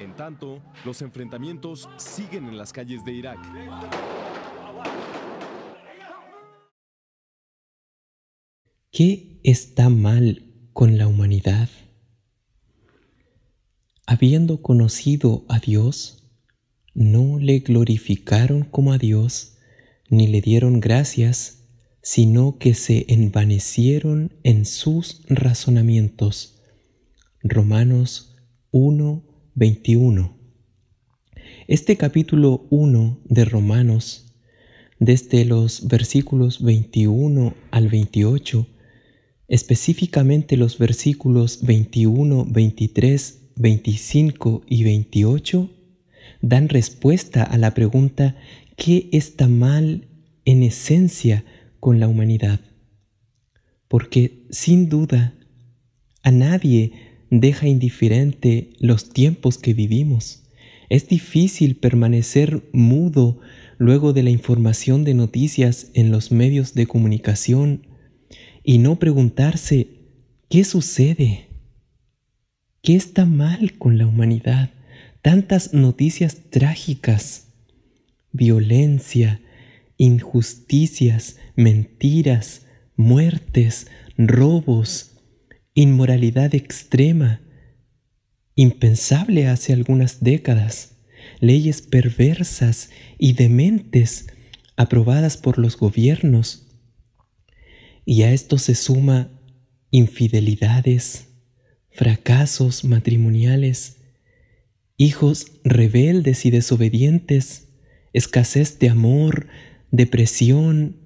En tanto, los enfrentamientos siguen en las calles de Irak. ¿Qué está mal con la humanidad? Habiendo conocido a Dios, no le glorificaron como a Dios, ni le dieron gracias, sino que se envanecieron en sus razonamientos. Romanos 1.21. Este capítulo 1 de Romanos, desde los versículos 21 al 28, específicamente los versículos 21, 23, 25 y 28, dan respuesta a la pregunta ¿qué está mal en esencia con la humanidad? Porque sin duda a nadie deja indiferente los tiempos que vivimos. Es difícil permanecer mudo luego de la información de noticias en los medios de comunicación y no preguntarse ¿qué sucede? ¿Qué está mal con la humanidad? Tantas noticias trágicas, violencia, injusticias, mentiras, muertes, robos, inmoralidad extrema, impensable hace algunas décadas, leyes perversas y dementes aprobadas por los gobiernos. Y a esto se suma infidelidades, fracasos matrimoniales, hijos rebeldes y desobedientes, escasez de amor, depresión,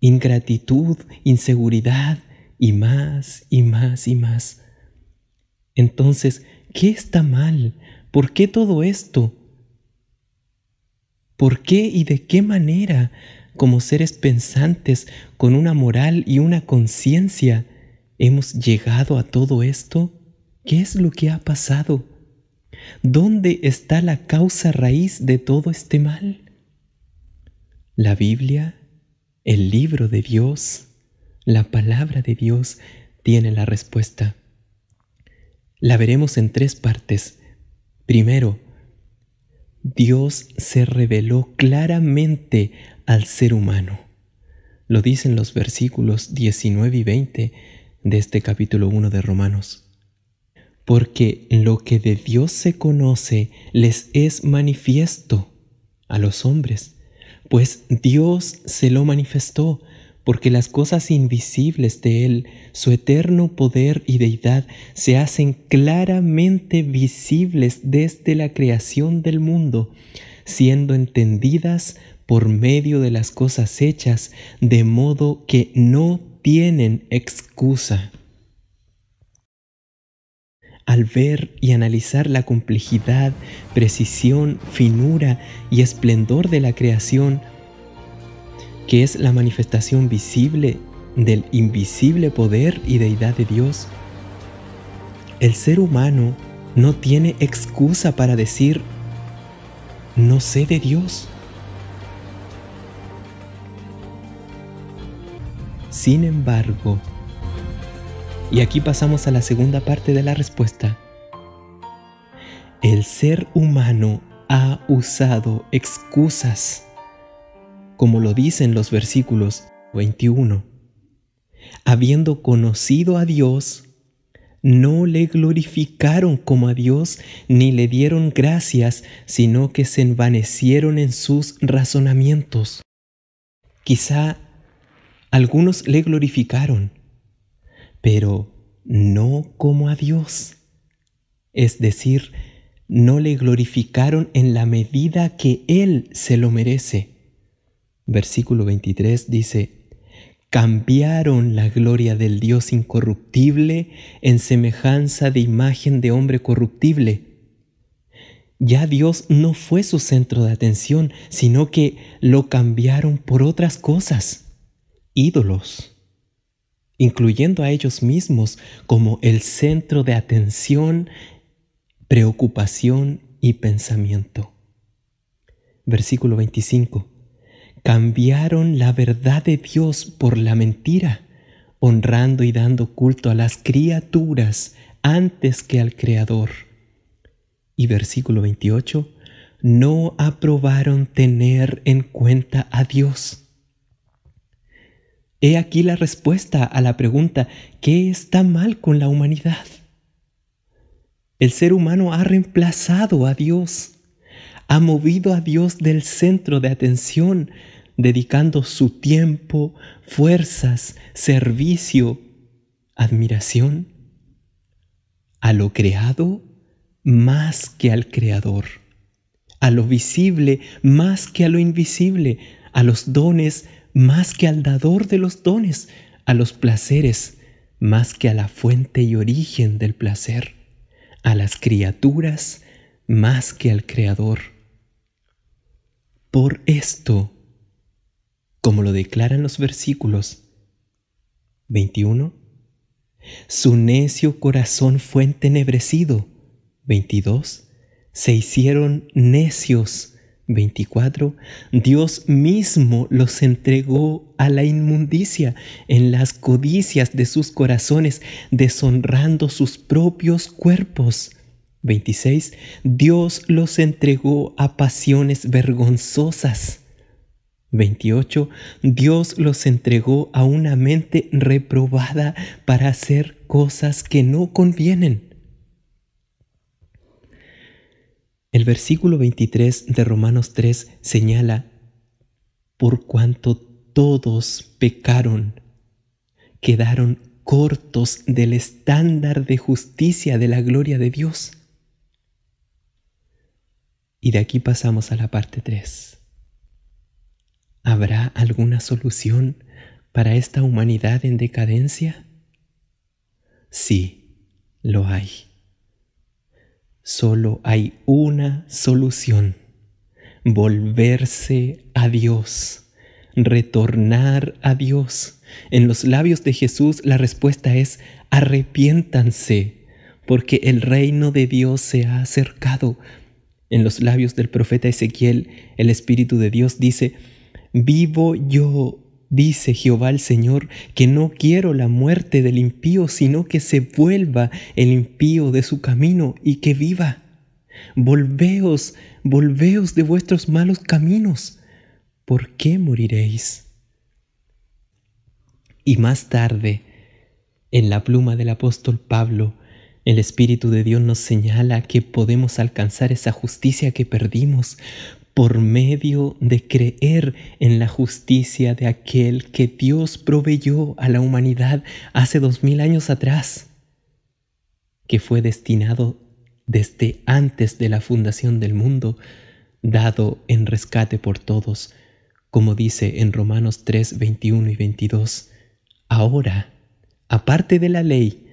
ingratitud, inseguridad, y más y más y más. Entonces, ¿qué está mal? ¿Por qué todo esto? ¿Por qué y de qué manera, como seres pensantes, con una moral y una conciencia, hemos llegado a todo esto? ¿Qué es lo que ha pasado? ¿Dónde está la causa raíz de todo este mal? La Biblia, el libro de Dios, la palabra de Dios tiene la respuesta. La veremos en tres partes. Primero, Dios se reveló claramente al ser humano. Lo dicen los versículos 19 y 20 de este capítulo 1 de Romanos. Porque lo que de Dios se conoce les es manifiesto a los hombres, pues Dios se lo manifestó porque las cosas invisibles de Él, su eterno poder y deidad, se hacen claramente visibles desde la creación del mundo, siendo entendidas por medio de las cosas hechas, de modo que no tienen excusa. Al ver y analizar la complejidad, precisión, finura y esplendor de la creación, que es la manifestación visible del invisible poder y deidad de Dios. El ser humano no tiene excusa para decir, no sé de Dios. Sin embargo, y aquí pasamos a la segunda parte de la respuesta, el ser humano ha usado excusas como lo dicen los versículos 21. Habiendo conocido a Dios, no le glorificaron como a Dios ni le dieron gracias, sino que se envanecieron en sus razonamientos. Quizá algunos le glorificaron, pero no como a Dios. Es decir, no le glorificaron en la medida que Él se lo merece versículo 23 dice, cambiaron la gloria del Dios incorruptible en semejanza de imagen de hombre corruptible. Ya Dios no fue su centro de atención, sino que lo cambiaron por otras cosas, ídolos, incluyendo a ellos mismos como el centro de atención, preocupación y pensamiento. Versículo 25 cambiaron la verdad de Dios por la mentira, honrando y dando culto a las criaturas antes que al Creador. Y versículo 28, no aprobaron tener en cuenta a Dios. He aquí la respuesta a la pregunta, ¿qué está mal con la humanidad? El ser humano ha reemplazado a Dios ha movido a Dios del centro de atención, dedicando su tiempo, fuerzas, servicio, admiración a lo creado más que al creador, a lo visible más que a lo invisible, a los dones más que al dador de los dones, a los placeres más que a la fuente y origen del placer, a las criaturas más que al creador por esto, como lo declaran los versículos 21, su necio corazón fue entenebrecido. 22. Se hicieron necios. 24. Dios mismo los entregó a la inmundicia en las codicias de sus corazones, deshonrando sus propios cuerpos. 26. Dios los entregó a pasiones vergonzosas. 28. Dios los entregó a una mente reprobada para hacer cosas que no convienen. El versículo 23 de Romanos 3 señala, por cuanto todos pecaron, quedaron cortos del estándar de justicia de la gloria de Dios. Y de aquí pasamos a la parte 3. ¿Habrá alguna solución para esta humanidad en decadencia? Sí, lo hay. Solo hay una solución. Volverse a Dios. Retornar a Dios. En los labios de Jesús la respuesta es arrepiéntanse, porque el reino de Dios se ha acercado en los labios del profeta Ezequiel, el Espíritu de Dios dice, Vivo yo, dice Jehová el Señor, que no quiero la muerte del impío, sino que se vuelva el impío de su camino y que viva. Volveos, volveos de vuestros malos caminos. ¿Por qué moriréis? Y más tarde, en la pluma del apóstol Pablo, el Espíritu de Dios nos señala que podemos alcanzar esa justicia que perdimos por medio de creer en la justicia de aquel que Dios proveyó a la humanidad hace dos mil años atrás, que fue destinado desde antes de la fundación del mundo, dado en rescate por todos, como dice en Romanos 3, 21 y 22. Ahora, aparte de la ley,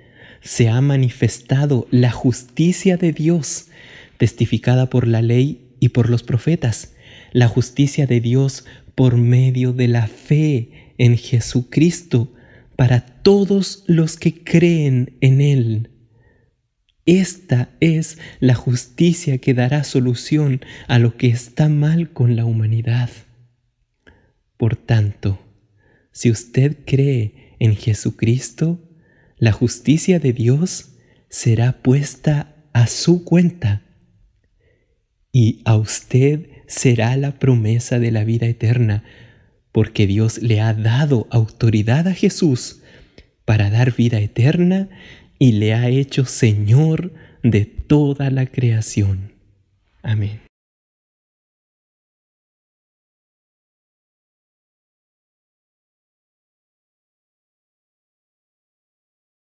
se ha manifestado la justicia de Dios, testificada por la ley y por los profetas, la justicia de Dios por medio de la fe en Jesucristo para todos los que creen en Él. Esta es la justicia que dará solución a lo que está mal con la humanidad. Por tanto, si usted cree en Jesucristo, la justicia de Dios será puesta a su cuenta y a usted será la promesa de la vida eterna, porque Dios le ha dado autoridad a Jesús para dar vida eterna y le ha hecho Señor de toda la creación. Amén.